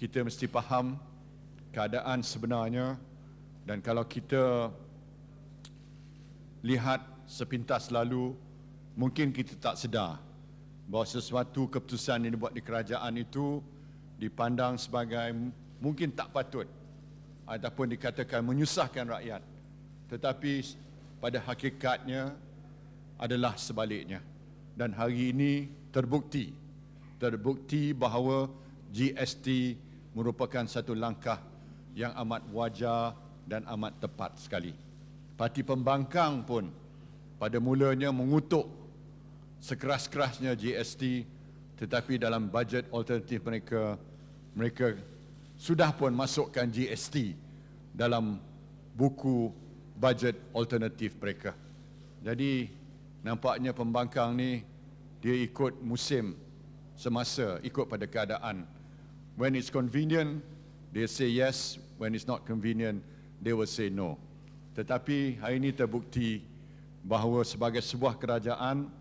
Kita mesti faham keadaan sebenarnya dan kalau kita lihat sepintas lalu mungkin kita tak sedar bahawa sesuatu keputusan yang dibuat di kerajaan itu dipandang sebagai mungkin tak patut ataupun dikatakan menyusahkan rakyat tetapi pada hakikatnya adalah sebaliknya dan hari ini terbukti terbukti bahawa GST merupakan satu langkah yang amat wajar dan amat tepat sekali. Parti pembangkang pun pada mulanya mengutuk sekeras-kerasnya GST tetapi dalam bajet alternatif mereka mereka sudah pun masukkan GST dalam buku bajet alternatif mereka. Jadi nampaknya pembangkang ni dia ikut musim semasa ikut pada keadaan when it's convenient they say yes when it's not convenient they will say no tetapi hari ini terbukti bahawa sebagai sebuah kerajaan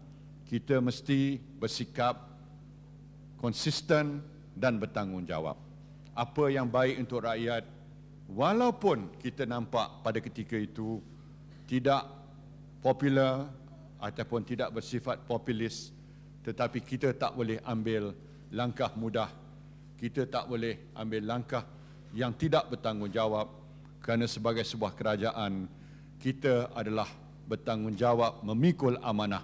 kita mesti bersikap konsisten dan bertanggungjawab apa yang baik untuk rakyat walaupun kita nampak pada ketika itu tidak popular ataupun tidak bersifat populis tetapi kita tak boleh ambil langkah mudah kita tak boleh ambil langkah yang tidak bertanggungjawab kerana sebagai sebuah kerajaan kita adalah bertanggungjawab memikul amanah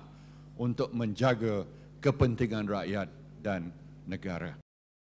untuk menjaga kepentingan rakyat dan negara